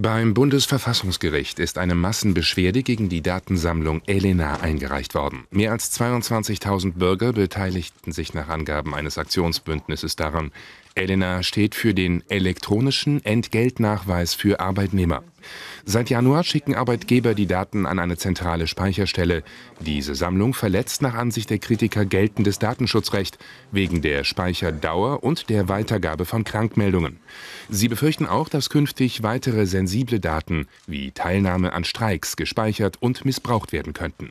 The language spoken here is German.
Beim Bundesverfassungsgericht ist eine Massenbeschwerde gegen die Datensammlung Elena eingereicht worden. Mehr als 22.000 Bürger beteiligten sich nach Angaben eines Aktionsbündnisses daran. Elena steht für den elektronischen Entgeltnachweis für Arbeitnehmer. Seit Januar schicken Arbeitgeber die Daten an eine zentrale Speicherstelle. Diese Sammlung verletzt nach Ansicht der Kritiker geltendes Datenschutzrecht wegen der Speicherdauer und der Weitergabe von Krankmeldungen. Sie befürchten auch, dass künftig weitere sensible Daten wie Teilnahme an Streiks gespeichert und missbraucht werden könnten.